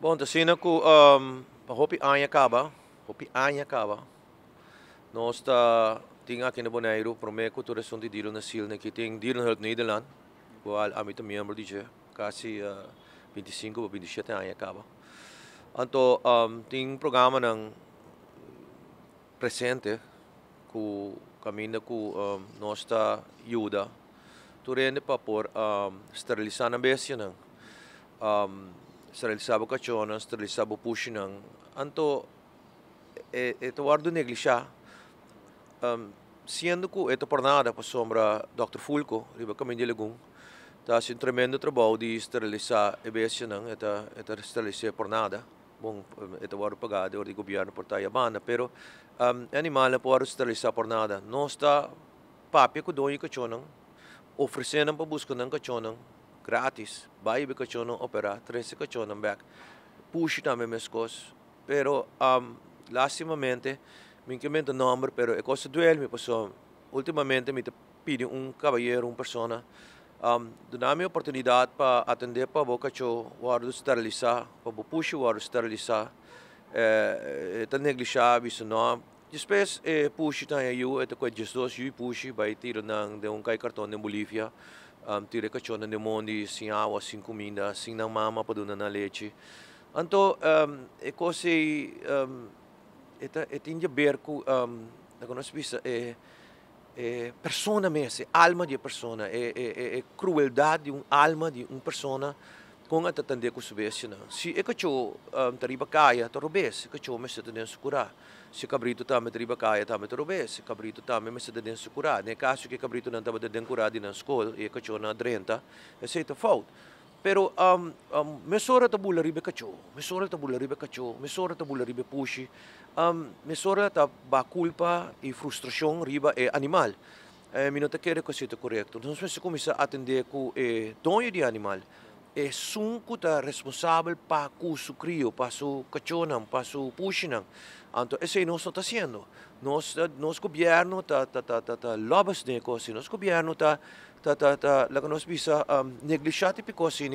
Bom, então assim, com um, a Hopi e Anha Kaba, Hopi e Anha Kaba, nós está tinha aqui no Bonaire, para mim, a cultura são de Dilo na Silne, que tem Dilo no Nederland, igual a mim também, membro de quase uh, 25 ou 27 anos acaba. Então, um, tem um programa nan, presente, com o caminho com a um, nossa ajuda, para pôr um, esterilizar a bestia. Um, Sarilisabu Kachonas, Sarilisabu Pushinang, anto e, eto wardo neglisya. Um, sendo ko eto nada, pa sombra Dr. Fulco, riba kami dilagong, tas yung tremendo trabalho di esterilizar EBS nang eta eta esterilizar parnada. Bom, um, eta wardo pagada or di gobyerno por Tayabana, pero um, animal na po wardo esterilizar parnada. Nosta papia ko doon yung kachonang, oferecer ng ng kachonang, gratis. Baie vai kachono opera, trece kachono back. Push na me meskos. Pero um, lastimamente, me incrementa o número, pero é coisa duele, me passou. Ultimamente, me pide um cavalheiro, uma pessoa, um, dá-me oportunidade para atender para boca cho, guardo esterilizar, para bo o guardo esterilizar, é, eh, eh, tá neglijar, isso não. Depois, é, eh, puxo, tá aí, eu, é, tá com Jesus, eu puxo, o tirar de um cai cartão na Bolívia, um, tire caccione de mundo, sem água, sem comida, sem na mama para donar na leite. Então, um, é coisa, um, é, é tem de ver com, um, na nossa vista, é, é persona mesmo, alma de persona, é, é, é crueldade de um alma de uma pessoa 공항 tatande ko subesina si ekacho eh, um, tariba kaya to rubes ekacho eh, mes taden sukura si cabrito ta me tariba kaya ta me to rubes si cabrito ta me mes taden sukura ne caso que cabrito nan ta taden kura din ang school ekacho eh, na drenta ese ito fault pero um, um mesora ta bula ribe kacho mesora ta bula ribe kacho mesora ta bula ribe pushi um mesora ta ba culpa e frustrasyon riba e animal eh, minota kere ko sito correcto. Entonces, se começa a atender com eh, dono di animal, eh, sungkuta responsable pa para su crío, pa su cachonan, para su pushinan. Entonces, eso no está haciendo. Nos, nos gobierno ta ta ta ta, está lobas de cosas, nos gobierno ta ta ta ta la que nos visa um, negligente de cosas,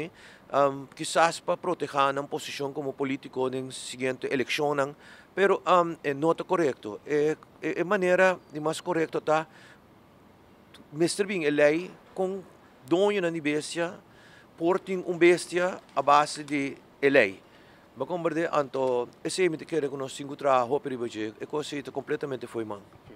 um, quizás para proteger una posición como político en siguiente elección, pero um, e no está correcto. e, e, e manera di mas correcto ta Mr. Bing, el ley con doña de la porting um bestia à base de lei. Mas como então, esse é que quer que nós cinco trabalhos, e coisa completamente foi mão.